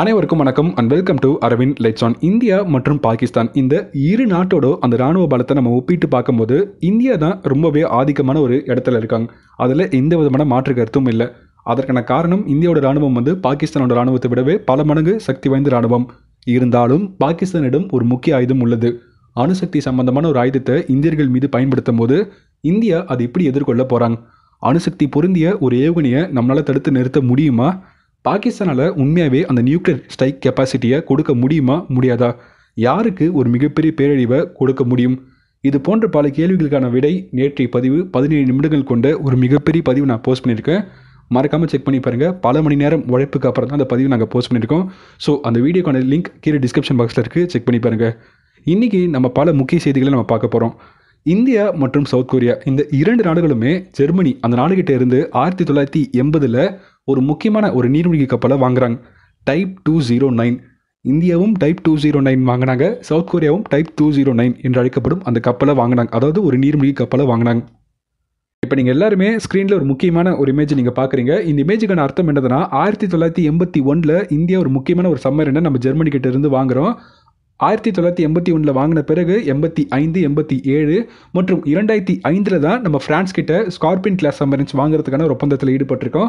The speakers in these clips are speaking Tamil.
அனைவருக்கும் வணக்கம் and welcome to Aravind lights on India மற்றும் பாகிஸ்தான் இந்த இரு நாட்டோட அந்த ராணுவ பலத்தை நம்ம ஒப்பிட்டு பார்க்கும்போது இந்தியா தான் ரொம்பவே ஆதிக்கமான ஒரு இடத்துல இருக்காங்க அதில் எந்த விதமான மாற்று கருத்தும் இல்லை அதற்கான காரணம் இந்தியாவோட ராணுவம் வந்து பாகிஸ்தானோட ராணுவத்தை விடவே பல மடங்கு சக்தி வாய்ந்த ராணுவம் இருந்தாலும் பாகிஸ்தானிடம் ஒரு முக்கிய ஆயுதம் உள்ளது அணுசக்தி சம்பந்தமான ஒரு ஆயுதத்தை இந்தியர்கள் மீது பயன்படுத்தும் போது இந்தியா அதை எப்படி எதிர்கொள்ள போகிறாங்க அணுசக்தி பொருந்திய ஒரு ஏவுகணையை நம்மளால் தடுத்து நிறுத்த முடியுமா பாகிஸ்தானால் உண்மையாகவே அந்த நியூக்ளியர் ஸ்ட்ரைக் கெப்பாசிட்டியை கொடுக்க முடியுமா முடியாதா யாருக்கு ஒரு மிகப்பெரிய பேரழிவை கொடுக்க முடியும் இது போன்ற பல கேள்விகளுக்கான விடை நேற்றைய பதிவு பதினேழு நிமிடங்கள் கொண்ட ஒரு மிகப்பெரிய பதிவு நான் போஸ்ட் பண்ணியிருக்கேன் மறக்காமல் செக் பண்ணி பாருங்கள் பல மணி நேரம் உழைப்புக்கு அப்புறம் தான் அந்த பதிவு நாங்கள் போஸ்ட் பண்ணியிருக்கோம் ஸோ அந்த வீடியோக்கான லிங்க் கீழே டிஸ்கிரிப்ஷன் பாக்ஸில் இருக்குது செக் பண்ணி பாருங்கள் இன்றைக்கி நம்ம பல முக்கிய செய்திகளை நம்ம பார்க்க போகிறோம் இந்தியா மற்றும் சவுத் கொரியா இந்த இரண்டு நாடுகளுமே ஜெர்மனி அந்த நாடுகிட்ட இருந்து ஆயிரத்தி தொள்ளாயிரத்தி எண்பதில் ஒரு முக்கியமான ஒரு நீர்மூழ்கி கப்பலை வாங்குறாங்க டைப் டூ ஜீரோ நைன் இந்தியாவும் டைப் டூ ஜீரோ நைன் வாங்கினாங்க சவுத் கொரியாவும் டைப் டூ ஜீரோ நைன் என்று அழைக்கப்படும் அந்த கப்பலை வாங்கினாங்க அதாவது ஒரு நீர்மூழ்கி கப்பலை வாங்கினாங்க இப்போ நீங்கள் எல்லாருமே ஸ்க்ரீனில் ஒரு முக்கியமான ஒரு இமேஜ் நீங்கள் பார்க்குறீங்க இந்த இமேஜுக்கான அர்த்தம் என்னதுன்னா ஆயிரத்தி தொள்ளாயிரத்தி எண்பத்தி ஒன்றில் இந்தியா ஒரு முக்கியமான ஒரு சம்மர் என்ன நம்ம ஜெர்மனி கிட்ட இருந்து வாங்குகிறோம் ஆயிரத்தி தொள்ளாயிரத்தி எண்பத்தி ஒன்றில் வாங்கின பிறகு எண்பத்தி ஐந்து எண்பத்தி ஏழு மற்றும் இரண்டாயிரத்தி ஐந்தில் தான் நம்ம ஃப்ரான்ஸ் கிட்ட ஸ்கார்பின் கிளாஸ் சம்மரின்ஸ் வாங்குறதுக்கான ஒரு ஒப்பந்தத்தில் ஈடுபட்டிருக்கோம்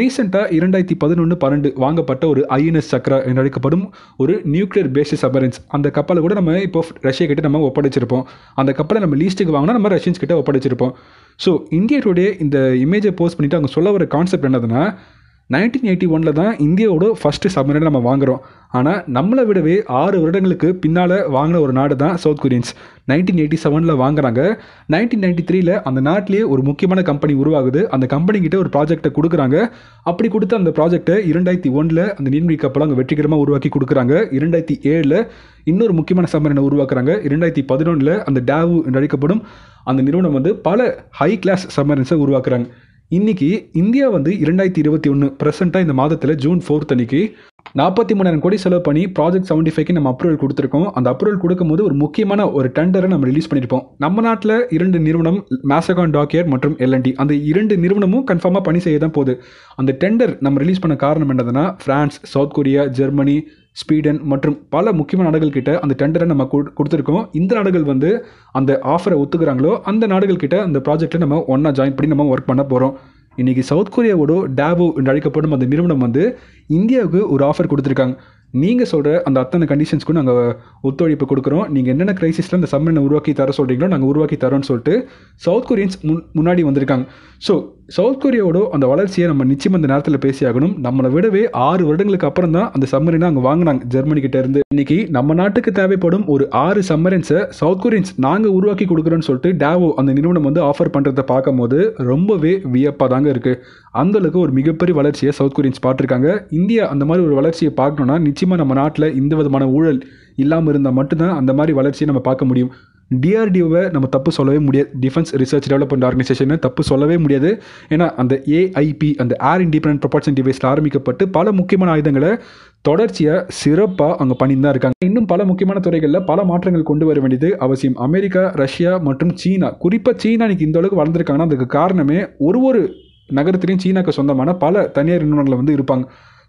ரீசெண்டாக இரண்டாயிரத்தி பதினொன்று பன்னெண்டு வாங்கப்பட்ட ஒரு ஐஎன்எஸ் சக்ரா என்று அழைக்கப்படும் ஒரு நியூக்ளியர் பேஸ்டு சபரன்ஸ் அந்த கப்பலை கூட நம்ம இப்போ ரஷ்யா கிட்ட நம்ம ஒப்படைச்சிருப்போம் அந்த கப்பலை நம்ம லீஸ்ட்டுக்கு வாங்கினா நம்ம ரஷ்யன்ஸ் கிட்ட ஒப்படைச்சிருப்போம் ஸோ இந்தியா டுடே இந்த இமேஜை போஸ்ட் பண்ணிவிட்டு அவங்க சொல்ல வர கான்செப்ட் என்னதுன்னா நைன்டீன் எயிட்டி ஒனில் தான் இந்தியாவோட ஃபஸ்ட்டு சப்மரீனை நம்ம வாங்குகிறோம் ஆனால் நம்மளை விடவே ஆறு வருடங்களுக்கு பின்னால் வாங்கின ஒரு நாடு தான் சவுத் கொரியன்ஸ் நைன்டீன் எயிட்டி செவனில் வாங்குறாங்க நைன்டீன் நைன்டி த்ரீல அந்த நாட்டிலேயே ஒரு முக்கியமான கம்பெனி உருவாகுது அந்த கம்பெனிக்கிட்ட ஒரு ப்ராஜெக்டை கொடுக்குறாங்க அப்படி கொடுத்த அந்த ப்ராஜெக்டை இரண்டாயிரத்தி ஒன்றில் அந்த நீர்மீன் கப்பலை அங்கே வெற்றிகரமாக உருவாக்கி கொடுக்குறாங்க இரண்டாயிரத்தி ஏழில் இன்னொரு முக்கியமான சம்மரினை உருவாக்குறாங்க இரண்டாயிரத்தி பதினொன்றில் அந்த டேவு என்று அழைக்கப்படும் அந்த நிறுவனம் வந்து பல ஹை கிளாஸ் சம்மரின்ஸை உருவாக்குறாங்க இன்றைக்கி இந்தியா வந்து இரண்டாயிரத்தி இருபத்தி ஒன்று ப்ரெசென்ட்டாக இந்த மாதத்தில் ஜூன் ஃபோர்த் அன்னைக்கு நாற்பத்தி மூணாயிரம் கோடி செலவு பண்ணி ப்ராஜெக்ட் செவன்ட்டி ஃபைவ்க்கு நம்ம அப்ரூவல் கொடுத்துருக்கோம் அந்த அப்ரூவல் கொடுக்கும்போது ஒரு முக்கியமான ஒரு டெண்டரை நம்ம ரிலீஸ் பண்ணியிருப்போம் நம்ம நாட்டில் இரண்டு நிறுவனம் மேசகான் டாக்கியர் மற்றும் எல்என்டி அந்த இரண்டு நிறுவனமும் கன்ஃபார்மாக பணி செய்ய தான் போகுது அந்த டெண்டர் நம்ம ரிலீஸ் பண்ண காரணம் என்னதுன்னா France south Korea Germany Sweden மற்றும் பல முக்கியமான நாடுகள் கிட்ட அந்த டெண்டரை நம்ம கொடுத்துருக்கோம் இந்த நாடுகள் வந்து அந்த ஆஃபரை ஒத்துக்கிறாங்களோ அந்த நாடுகள் கிட்ட அந்த ப்ராஜெக்டில் நம்ம ஒன்றா ஜாயின் பண்ணி நம்ம ஒர்க் பண்ண போகிறோம் இன்றைக்கி சவுத் கொரியாவோட டேவோ என்று அழைக்கப்படும் அந்த நிறுவனம் வந்து இந்தியாவுக்கு ஒரு ஆஃபர் கொடுத்துருக்காங்க நீங்கள் சொல்கிற அந்த அத்தனை கண்டிஷன்ஸ்க்கும் நாங்கள் ஒத்துழைப்பு கொடுக்குறோம் நீங்கள் என்னென்ன கிரைசிஸில் அந்த சம்மனை உருவாக்கி தர சொல்கிறீங்களோ நாங்கள் உருவாக்கி தரோம்னு சொல்லிட்டு சவுத் கொரியன்ஸ் முன் முன்னாடி வந்திருக்காங்க ஸோ சவுத் கொரியாவோட அந்த வளர்ச்சியை நம்ம நிச்சயம் அந்த நேரத்தில் பேசியாகணும் நம்மளை விடவே ஆறு வருடங்களுக்கு அப்புறம் தான் அந்த சம்மரினை அங்கே வாங்கினாங்க ஜெர்மனி இருந்து இன்னைக்கு நம்ம நாட்டுக்கு தேவைப்படும் ஒரு ஆறு சம்மரின்ஸை சவுத் கொரியன்ஸ் நாங்கள் உருவாக்கி கொடுக்குறோன்னு சொல்லிட்டு டேவோ அந்த நிறுவனம் வந்து ஆஃபர் பார்க்கும் பார்க்கும்போது ரொம்பவே வியப்பாக தாங்க இருக்குது அந்தளவுக்கு ஒரு மிகப்பெரிய வளர்ச்சியை சவுத் கொரியன்ஸ் பார்த்துருக்காங்க இந்தியா அந்த மாதிரி ஒரு வளர்ச்சியை பார்க்கணுன்னா நிச்சயம் நிச்சயமாக நம்ம நாட்டில் இந்த விதமான ஊழல் இல்லாமல் இருந்தால் மட்டும்தான் அந்த மாதிரி வளர்ச்சியை நம்ம பார்க்க முடியும் டிஆர்டிஓவை நம்ம தப்பு சொல்லவே முடியாது டிஃபென்ஸ் ரிசர்ச் டெவலப்மெண்ட் ஆர்கனைசேஷனை தப்பு சொல்லவே முடியாது ஏன்னா அந்த ஏஐபி அந்த ஏர் இண்டிபெண்ட் ப்ரொபர்ஷன் டிவைஸில் ஆரம்பிக்கப்பட்டு பல முக்கியமான ஆயுதங்களை தொடர்ச்சியாக சிறப்பாக அங்கே பண்ணி தான் இருக்காங்க இன்னும் பல முக்கியமான துறைகளில் பல மாற்றங்கள் கொண்டு வர வேண்டியது அவசியம் அமெரிக்கா ரஷ்யா மற்றும் சீனா குறிப்பாக சீனா இன்னைக்கு இந்த அளவுக்கு வளர்ந்துருக்காங்கன்னா அதுக்கு காரணமே ஒரு ஒரு நகரத்திலையும் சீனாக்கு சொந்தமான பல தனியார் நிறுவனங்களை வந்து இருப்பாங்க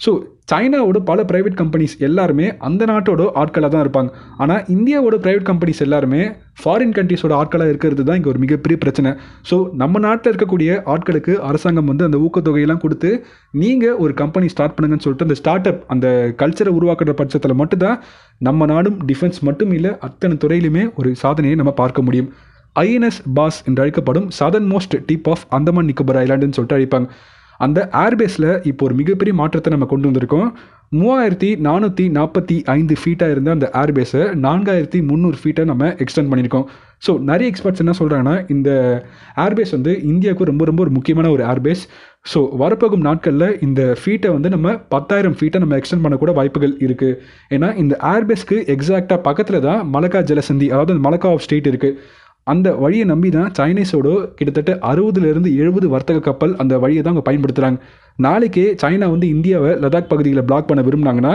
ஸோ சைனாவோட பல ப்ரைவேட் கம்பெனிஸ் எல்லாருமே அந்த நாட்டோட ஆட்களாக தான் இருப்பாங்க ஆனால் இந்தியாவோட ப்ரைவேட் கம்பெனிஸ் எல்லாருமே ஃபாரின் கண்ட்ரிஸோட ஆட்களாக இருக்கிறது தான் இங்கே ஒரு மிகப்பெரிய பிரச்சனை ஸோ நம்ம நாட்டில் இருக்கக்கூடிய ஆட்களுக்கு அரசாங்கம் வந்து அந்த ஊக்கத்தொகையெல்லாம் கொடுத்து நீங்கள் ஒரு கம்பெனி ஸ்டார்ட் பண்ணுங்கன்னு சொல்லிட்டு அந்த ஸ்டார்ட் அப் அந்த கல்ச்சரை உருவாக்குற பட்சத்தில் மட்டும்தான் நம்ம நாடும் டிஃபென்ஸ் மட்டும் இல்லை அத்தனை துறையிலுமே ஒரு சாதனையை நம்ம பார்க்க முடியும் ஐஎன்எஸ் பாஸ் என்று அழைக்கப்படும் southernmost tip of Andaman Nicobar ஐலாண்டுன்னு சொல்லிட்டு அழைப்பாங்க அந்த ஏர்பேஸில் இப்போ ஒரு மிகப்பெரிய மாற்றத்தை நம்ம கொண்டு வந்திருக்கோம் மூவாயிரத்தி நானூற்றி நாற்பத்தி ஐந்து ஃபீட்டாக இருந்த அந்த ஏர்பேஸை நான்காயிரத்தி முந்நூறு ஃபீட்டை நம்ம எக்ஸ்டெண்ட் பண்ணியிருக்கோம் ஸோ நிறைய எக்ஸ்பர்ட்ஸ் என்ன சொல்கிறாங்கன்னா இந்த ஏர்பேஸ் வந்து இந்தியாவுக்கு ரொம்ப ரொம்ப ஒரு முக்கியமான ஒரு ஏர்பேஸ் ஸோ வரப்போகும் நாட்களில் இந்த ஃபீட்டை வந்து நம்ம பத்தாயிரம் ஃபீட்டை நம்ம எக்ஸ்டெண்ட் பண்ணக்கூட வாய்ப்புகள் இருக்குது ஏன்னா இந்த ஏர்பேஸ்க்கு எக்ஸாக்டாக பக்கத்தில் தான் மலக்கா ஜலசந்தி அதாவது மலக்கா ஆஃப் ஸ்டேட் இருக்குது அந்த வழியை நம்பி தான் சைனீஸோட கிட்டத்தட்ட அறுபதுலேருந்து எழுபது வர்த்தக கப்பல் அந்த வழியை தான் அவங்க பயன்படுத்துகிறாங்க நாளைக்கே சைனா வந்து இந்தியாவை லடாக் பகுதிகளை பிளாக் பண்ண விரும்பினாங்கன்னா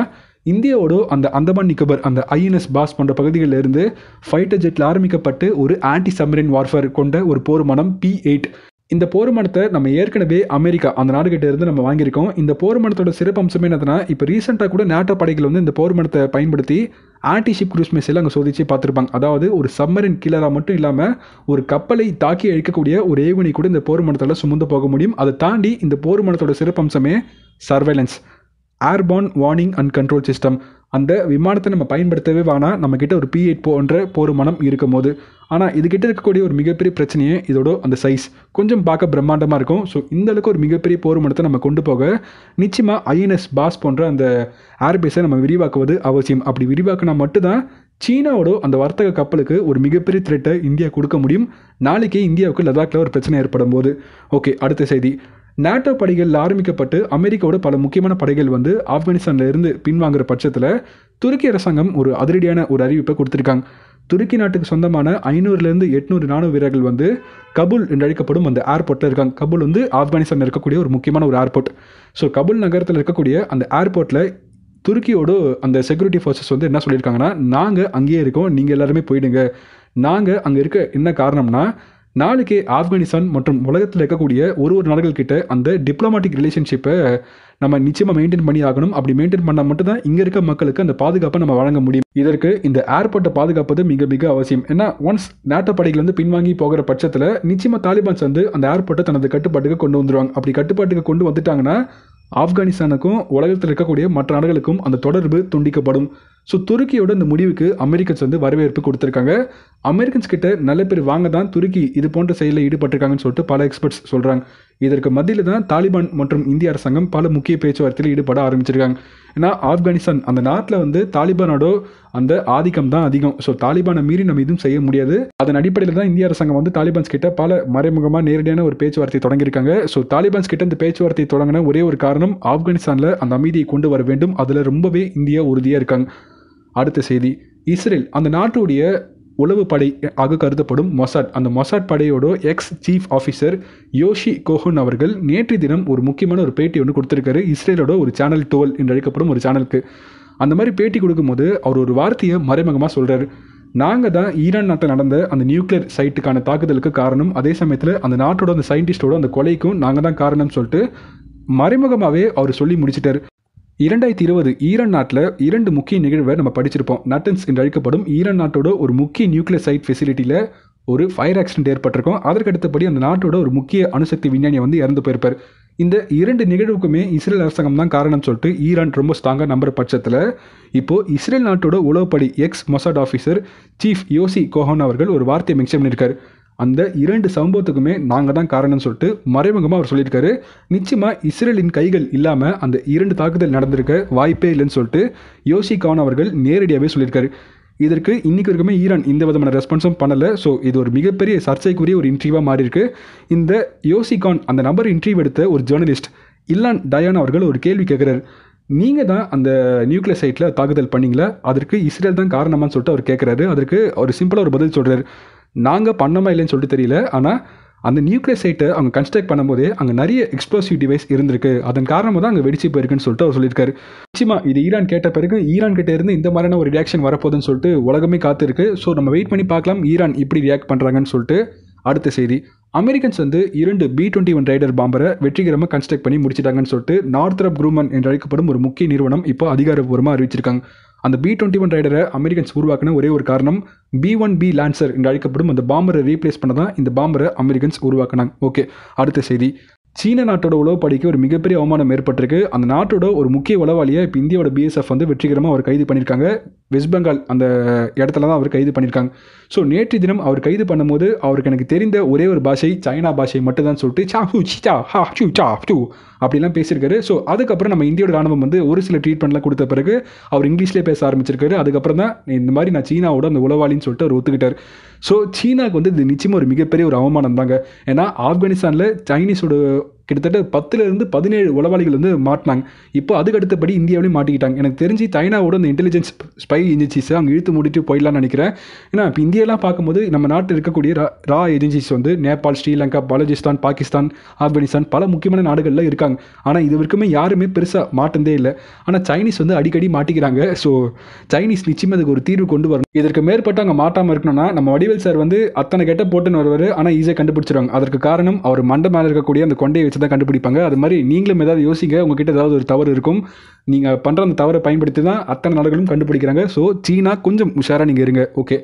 இந்தியாவோட அந்த அந்தமான் நிக்கோபர் அந்த ஐஎன்எஸ் பாஸ் போன்ற பகுதிகளில் இருந்து ஃபைட்டர் ஜெட்டில் ஆரம்பிக்கப்பட்டு ஒரு ஆன்டி சம்மரின் வார்ஃபேர் கொண்ட ஒரு போர்மானம் பி எயிட் இந்த போர்மானத்தை நம்ம ஏற்கனவே அமெரிக்கா அந்த நாடுகிட்ட இருந்து நம்ம வாங்கியிருக்கோம் இந்த போர்மானத்தோட சிறப்பு அம்சம் என்னதுன்னா இப்போ ரீசெண்டாக கூட நேட்டோ படைகள் வந்து இந்த போர்மானத்தை பயன்படுத்தி ஆன்டி ஷிப் குரூஸ் மிசைல் அங்கே சோதிச்சு பார்த்துருப்பாங்க அதாவது ஒரு சம்மரின் கீழராக மட்டும் இல்லாமல் ஒரு கப்பலை தாக்கி அழிக்கக்கூடிய ஒரு ஏவுகணை கூட இந்த போர் மனத்தில் சுமந்து போக முடியும் அதை தாண்டி இந்த போர் மனத்தோட சிறப்பம்சமே surveillance airborne warning and control system அந்த விமானத்தை நம்ம பயன்படுத்தவே வேணாம் நம்மக்கிட்ட ஒரு பி எயிட் போன்ற போர்மனம் இருக்கும் போது ஆனால் இதுகிட்ட இருக்கக்கூடிய ஒரு மிகப்பெரிய பிரச்சனையே இதோட அந்த சைஸ் கொஞ்சம் பார்க்க பிரம்மாண்டமாக இருக்கும் ஸோ இந்தளவுக்கு ஒரு மிகப்பெரிய மனத்தை நம்ம கொண்டு போக நிச்சயமாக ஐஎன்எஸ் பாஸ் போன்ற அந்த ஏர்பேஸை நம்ம விரிவாக்குவது அவசியம் அப்படி விரிவாக்கினா மட்டும்தான் சீனாவோட அந்த வர்த்தக கப்பலுக்கு ஒரு மிகப்பெரிய த்ரெட்டை இந்தியா கொடுக்க முடியும் நாளைக்கே இந்தியாவுக்கு லடாக்கில் ஒரு பிரச்சனை ஏற்படும் போது ஓகே அடுத்த செய்தி நாட்டோ படைகள் ஆரம்பிக்கப்பட்டு அமெரிக்காவோட பல முக்கியமான படைகள் வந்து ஆப்கானிஸ்தான்ல இருந்து பின்வாங்குற பட்சத்தில் துருக்கி அரசாங்கம் ஒரு அதிரடியான ஒரு அறிவிப்பை கொடுத்துருக்காங்க துருக்கி நாட்டுக்கு சொந்தமான ஐநூறுலேருந்து எட்நூறு நானூறு வீரர்கள் வந்து கபுல் என்று அழைக்கப்படும் அந்த ஏர்போர்ட்டில் இருக்காங்க கபுல் வந்து ஆப்கானிஸ்தானில் இருக்கக்கூடிய ஒரு முக்கியமான ஒரு ஏர்போர்ட் ஸோ கபுல் நகரத்தில் இருக்கக்கூடிய அந்த ஏர்போர்ட்டில் துருக்கியோட அந்த செக்யூரிட்டி ஃபோர்ஸஸ் வந்து என்ன சொல்லியிருக்காங்கன்னா நாங்கள் அங்கேயே இருக்கோம் நீங்கள் எல்லாருமே போயிடுங்க நாங்கள் அங்கே இருக்க என்ன காரணம்னா நாளைக்கு ஆப்கானிஸ்தான் மற்றும் உலகத்தில் இருக்கக்கூடிய ஒரு ஒரு நாடுகள் கிட்ட அந்த டிப்ளமாட்டிக் ரிலேஷன்ஷிப்பை நம்ம நிச்சயமாக மெயின்டைன் பண்ணி ஆகணும் அப்படி மெயின்டைன் பண்ணால் மட்டும் தான் இங்கே இருக்க மக்களுக்கு அந்த பாதுகாப்பை நம்ம வழங்க முடியும் இதற்கு இந்த ஏர்போர்ட்டை பாதுகாப்பது மிக மிக அவசியம் ஏன்னா ஒன்ஸ் நேட்டோ படைகள் வந்து பின்வாங்கி போகிற பட்சத்தில் நிச்சயமாக தாலிபான்ஸ் வந்து அந்த ஏர்போர்ட்டை தனது கட்டுப்பாட்டுக்கு கொண்டு வந்துடுவாங்க அப்படி கட்டுப்பாட்டுக்கு கொண்டு வந்துட்டாங்கன்னா ஆப்கானிஸ்தானுக்கும் உலகத்தில் இருக்கக்கூடிய மற்ற நாடுகளுக்கும் அந்த தொடர்பு துண்டிக்கப்படும் ஸோ துருக்கியோட இந்த முடிவுக்கு அமெரிக்கன்ஸ் வந்து வரவேற்பு கொடுத்துருக்காங்க அமெரிக்கன்ஸ் கிட்ட நல்ல பேர் வாங்க தான் துருக்கி இது போன்ற செயலில் ஈடுபட்டிருக்காங்கன்னு சொல்லிட்டு பல எக்ஸ்பர்ட்ஸ் சொல்கிறாங்க இதற்கு மத்தியில் தான் தாலிபான் மற்றும் இந்திய அரசாங்கம் பல முக்கிய பேச்சுவார்த்தையில் ஈடுபட ஆரம்பிச்சிருக்காங்க ஏன்னா ஆப்கானிஸ்தான் அந்த நாட்டில் வந்து தாலிபானோட அந்த ஆதிக்கம் தான் அதிகம் ஸோ தாலிபானை மீறி நம்ம எதுவும் செய்ய முடியாது அதன் அடிப்படையில் தான் இந்திய அரசாங்கம் வந்து தாலிபான்ஸ் கிட்ட பல மறைமுகமாக நேரடியான ஒரு பேச்சுவார்த்தை தொடங்கியிருக்காங்க ஸோ தாலிபான்ஸ் கிட்ட இந்த பேச்சுவார்த்தை தொடங்கின ஒரே ஒரு காரணம் ஆப்கானிஸ்தானில் அந்த அமைதியை கொண்டு வர வேண்டும் அதில் ரொம்பவே இந்தியா உறுதியாக இருக்காங்க அடுத்த செய்தி இஸ்ரேல் அந்த நாட்டுடைய உளவு படை ஆக கருதப்படும் மொசாட் அந்த மொசாட் படையோட ex chief officer Yossi Cohen அவர்கள் நேற்று தினம் ஒரு முக்கியமான ஒரு பேட்டி ஒன்று கொடுத்துருக்காரு இஸ்ரேலோட ஒரு சேனல் டுவெல் என்று அழைக்கப்படும் ஒரு சேனலுக்கு அந்த மாதிரி பேட்டி கொடுக்கும்போது அவர் ஒரு வார்த்தையை மறைமுகமாக சொல்கிறார் நாங்கள் தான் ஈரான் நாட்டில் நடந்த அந்த நியூக்ளியர் சைட்டுக்கான தாக்குதலுக்கு காரணம் அதே சமயத்தில் அந்த நாட்டோட அந்த சயின்டிஸ்டோட அந்த கொலைக்கும் நாங்கள் தான் காரணம்னு சொல்லிட்டு மறைமுகமாகவே அவர் சொல்லி முடிச்சிட்டார் இரண்டாயிரத்தி இருபது ஈரான் நாட்டில் இரண்டு முக்கிய நிகழ்வை நம்ம படிச்சிருப்போம் நட்டன்ஸ் என்று அழைக்கப்படும் ஈரான் நாட்டோட ஒரு முக்கிய நியூக்ளியர் சைட் ஃபெசிலிட்டியில் ஒரு ஃபயர் ஆக்சிடென்ட் ஏற்பட்டிருக்கும் அதற்கடுத்தபடி அந்த நாட்டோட ஒரு முக்கிய அணுசக்தி விஞ்ஞானி வந்து இறந்து போயிருப்பார் இந்த இரண்டு நிகழ்வுக்குமே இஸ்ரேல் அரசாங்கம் தான் காரணம் சொல்லிட்டு ஈரான் ரொம்ப ஸ்ட்ராங்காக நம்புற பட்சத்தில் இப்போது இஸ்ரேல் நாட்டோட உளவுப்படி ex Mossad officer chief Yossi Cohen அவர்கள் ஒரு வார்த்தையை மென்ஷன் பண்ணியிருக்காரு அந்த இரண்டு சம்பவத்துக்குமே நாங்கள் தான் காரணம்னு சொல்லிட்டு மறைமுகமாக அவர் சொல்லியிருக்காரு நிச்சயமாக இஸ்ரேலின் கைகள் இல்லாமல் அந்த இரண்டு தாக்குதல் நடந்திருக்க வாய்ப்பே இல்லைன்னு சொல்லிட்டு யோசி கான் அவர்கள் நேரடியாகவே சொல்லியிருக்காரு இதற்கு இன்றைக்கு வரைக்குமே ஈரான் இந்த விதமான ரெஸ்பான்ஸும் பண்ணலை ஸோ இது ஒரு மிகப்பெரிய சர்ச்சைக்குரிய ஒரு இன்டர்வியூவாக மாறி இருக்கு இந்த யோசிகான் அந்த நபர் இன்டர்வியூ எடுத்த ஒரு ஜேர்னலிஸ்ட் இல்லான் டயான் அவர்கள் ஒரு கேள்வி கேட்குறாரு நீங்கள் தான் அந்த நியூக்ளியர் சைட்டில் தாக்குதல் பண்ணிங்களா அதற்கு இஸ்ரேல் தான் காரணமானு சொல்லிட்டு அவர் கேட்குறாரு அதற்கு ஒரு சிம்பிளாக ஒரு பதில் சொல்கிறார் நாங்கள் பண்ணோமா இல்லைன்னு சொல்லிட்டு தெரியல ஆனால் அந்த நியூக்ளியர் சைட்டை அவங்க கன்ஸ்ட்ரக்ட் பண்ணும்போதே அங்கே நிறைய எக்ஸ்ப்ளோசிவ் டிவைஸ் இருந்திருக்கு அதன் காரணமாக தான் அங்கே வெடிச்சு போயிருக்குன்னு சொல்லிட்டு அவர் சொல்லியிருக்காரு நிச்சயமா இது ஈரான் கேட்ட பிறகு ஈரான் கிட்ட இருந்து இந்த மாதிரியான ஒரு ரியாக்ஷன் வரப்போகுதுன்னு சொல்லிட்டு உலகமே காத்திருக்கு ஸோ நம்ம வெயிட் பண்ணி பார்க்கலாம் ஈரான் இப்படி ரியாக்ட் பண்ணுறாங்கன்னு சொல்லிட்டு அடுத்த செய்தி அமெரிக்கன்ஸ் வந்து இரண்டு பி டுவெண்ட்டி ஒன் ரைடர் பாம்பரை வெற்றிகரமாக கன்ஸ்ட்ரக்ட் பண்ணி முடிச்சிட்டாங்கன்னு சொல்லிட்டு நார்த்ரப் குரூமன் என்று அழைக்கப்படும் ஒரு முக்கிய நிறுவனம் இப்போ அதிகாரப்பூர்வமாக அறிவிச்சிருக்காங்க அந்த பி டுவெண்ட்டி ஒன் ரைடரை அமெரிக்கன்ஸ் உருவாக்கின ஒரே ஒரு காரணம் பி ஒன் பி லான்சர் என்று அழைக்கப்படும் அந்த பாம்பரை ரீப்ளேஸ் பண்ண தான் இந்த பாம்பரை அமெரிக்கன்ஸ் உருவாக்கினாங்க ஓகே அடுத்த செய்தி சீன நாட்டோட உளவுப்படைக்கு ஒரு மிகப்பெரிய அவமானம் ஏற்பட்டிருக்கு அந்த நாட்டோட ஒரு முக்கிய உளவாளியை இப்போ இந்தியாவோட பிஎஸ்எஃப் வந்து வெற்றிகரமாக அவர் கைது பண்ணியிருக்காங்க வெஸ்ட் பெங்கால் அந்த இடத்துல தான் அவர் கைது பண்ணியிருக்காங்க ஸோ நேற்று தினம் அவர் கைது பண்ணும்போது அவருக்கு எனக்கு தெரிந்த ஒரே ஒரு பாஷை சைனா பாஷை மட்டும்தான் சொல்லிட்டு சா ஹூ சா ஹா சூ சா அப்படிலாம் பேசியிருக்காரு ஸோ அதுக்கப்புறம் நம்ம இந்தியோட ராணுவம் வந்து ஒரு சில ட்ரீட்மெண்ட்லாம் கொடுத்த பிறகு அவர் இங்கிலீஷ்லேயே பேச ஆரம்பிச்சிருக்காரு அதுக்கப்புறம் தான் இந்த மாதிரி நான் சீனாவோட அந்த உளவாளின்னு சொல்லிட்டு அவர் ஒத்துக்கிட்டார் ஸோ சீனாவுக்கு வந்து இது நிச்சயமாக ஒரு மிகப்பெரிய ஒரு அவமானம் தாங்க ஏன்னா ஆப்கானிஸ்தானில் சைனீஸோட கிட்டத்தட்ட பத்துலேருந்து பதினேழு உளவாளிகள் வந்து மாட்டினாங்க இப்போ அதுக்கு அடுத்தபடி இந்தியாவிலேயும் மாட்டிக்கிட்டாங்க எனக்கு தெரிஞ்சு சைனாவோட அந்த இன்டெலிஜென்ஸ் ஸ்பை ஏஜென்சிஸை அங்கே இழுத்து மூடிட்டு போயிடலாம்னு நினைக்கிறேன் ஏன்னா இப்போ இந்தியாலாம் பார்க்கும்போது நம்ம நாட்டில் இருக்கக்கூடிய ரா ரா ஏஜென்சிஸ் வந்து நேபாள் ஸ்ரீலங்கா பலோஜிஸ்தான் பாகிஸ்தான் ஆப்கானிஸ்தான் பல முக்கியமான நாடுகளில் இருக்காங்க ஆனால் இது வரைக்குமே யாருமே பெருசாக மாட்டந்தே இல்லை ஆனால் சைனீஸ் வந்து அடிக்கடி மாட்டிக்கிறாங்க ஸோ சைனீஸ் நிச்சயமாக அதுக்கு ஒரு தீர்வு கொண்டு வரணும் இதற்கு மேற்பட்டு அங்கே மாட்டாமல் இருக்கணும்னா நம்ம வடிவேல் சார் வந்து அத்தனை கெட்ட போட்டுன்னு வருவார் ஆனால் ஈஸியாக கண்டுபிடிச்சிருவாங்க அதற்கு காரணம் அவர் மண்டை மேலே இருக்கக்கூடிய அந்த கொண்டையை வச்சு தான் கண்டுபிடிப்பாங்க அது மாதிரி நீங்களும் ஏதாவது யோசிங்க உங்ககிட்ட ஏதாவது ஒரு தவறு இருக்கும் நீங்கள் பண்ணுற அந்த தவறை பயன்படுத்தி தான் அத்தனை நாடுகளும் கண்டுபிடிக்கிறாங்க ஸோ சீனா கொஞ்சம் உஷாராக நீங்கள் இருங்க ஓகே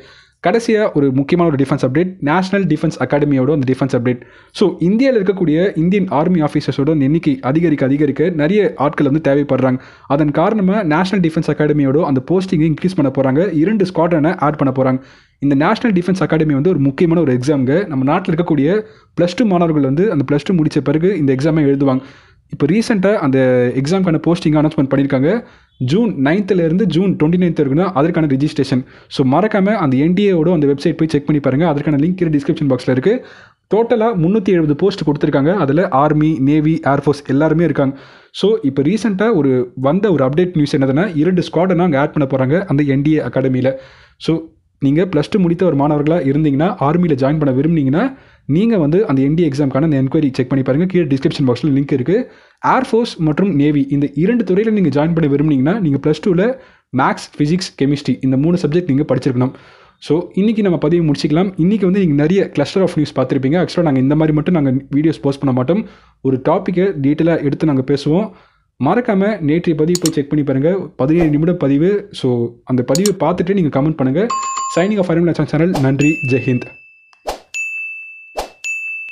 கடைசியாக ஒரு முக்கியமான ஒரு டிஃபென்ஸ் அப்டேட் நேஷனல் டிஃபென்ஸ் அகாடமியோட அந்த டிஃபென்ஸ் அப்டேட் ஸோ இந்தியாவில் இருக்கக்கூடிய இந்தியன் ஆர்மி ஆஃபீஸர்ஸோட எண்ணிக்கை அதிகரிக்க அதிகரிக்க நிறைய ஆட்கள் வந்து தேவைப்படுறாங்க அதன் காரணமாக நேஷனல் டிஃபென்ஸ் அகாடமியோட அந்த போஸ்டிங்கை இன்க்ரீஸ் பண்ண போகிறாங்க இரண்டு ஸ்குவாட்ரனை ஆட் பண்ண போகிறாங்க இந்த நேஷனல் டிஃபென்ஸ் அகாடமி வந்து ஒரு முக்கியமான ஒரு எக்ஸாமுங்க நம்ம நாட்டில் இருக்கக்கூடிய ப்ளஸ் டூ மாணவர்கள் வந்து அந்த ப்ளஸ் டூ முடித்த பிறகு இந்த எக்ஸாமை எழுதுவாங்க இப்போ ரீசெண்டாக அந்த எக்ஸாம்க்கான போஸ்டிங் அனௌன்ஸ்மெண்ட் பண்ணியிருக்காங்க ஜூன் நைன்த்துலேருந்து ஜூன் டுவெண்ட்டி நைன்த் இருக்குன்னா அதற்கான ரிஜிஸ்ட்ரேஷன் ஸோ மறக்காமல் அந்த என்டிஏவோட அந்த வெப்சைட் போய் செக் பண்ணி பாருங்கள் அதற்கான லிங்க் டிஸ்கிரிப்ஷன் பாக்ஸில் இருக்குது டோட்டலாக முந்நூற்றி எழுபது போஸ்ட் கொடுத்துருக்காங்க அதில் ஆர்மி நேவி ஏர்ஃபோர்ஸ் எல்லாருமே இருக்காங்க ஸோ இப்போ ரீசெண்டாக ஒரு வந்த ஒரு அப்டேட் நியூஸ் என்னதுன்னா இரண்டு ஸ்குவாடை நாங்கள் ஆட் பண்ண போகிறாங்க அந்த என்டிஏ அகாடமியில் ஸோ நீங்கள் ப்ளஸ் டூ முடித்த ஒரு மாணவர்களாக இருந்தீங்கன்னா ஆர்மியில் ஜாயின் பண்ண விரும்புனீங்கன்னா நீங்கள் வந்து அந்த என்டி எக்ஸாம்க்கான அந்த என்கொயரி செக் பண்ணி பாருங்கள் கீழே டிஸ்கிரிப்ஷன் பாக்ஸில் லிங்க் இருக்குது ஏர்ஃபோர்ஸ் மற்றும் நேவி இந்த இரண்டு துறையில் நீங்கள் ஜாயின் பண்ண விரும்புனீங்கன்னா நீங்கள் ப்ளஸ் டூவில் மேக்ஸ் ஃபிசிக்ஸ் கெமிஸ்ட்ரி இந்த மூணு சப்ஜெக்ட் நீங்கள் படிச்சிருக்கணும் ஸோ இன்றைக்கி நம்ம பதிவு முடிச்சிக்கலாம் இன்றைக்கி வந்து நீங்கள் நிறைய கிளஸ்டர் ஆஃப் நியூஸ் பார்த்துருப்பீங்க ஆக்சுவலாக நாங்கள் இந்த மாதிரி மட்டும் நாங்கள் வீடியோஸ் போஸ்ட் பண்ண மாட்டோம் ஒரு டாப்பிக்கை டீட்டெயிலாக எடுத்து நாங்கள் பேசுவோம் மறக்காமல் நேற்றைய பதிவு போய் செக் பண்ணி பாருங்கள் பதினேழு நிமிடம் பதிவு ஸோ அந்த பதிவை பார்த்துட்டு நீங்கள் கமெண்ட் பண்ணுங்கள் சைனிங் ஆஃப் அருண் சேனல் நன்றி ஜெய்ஹிந்த்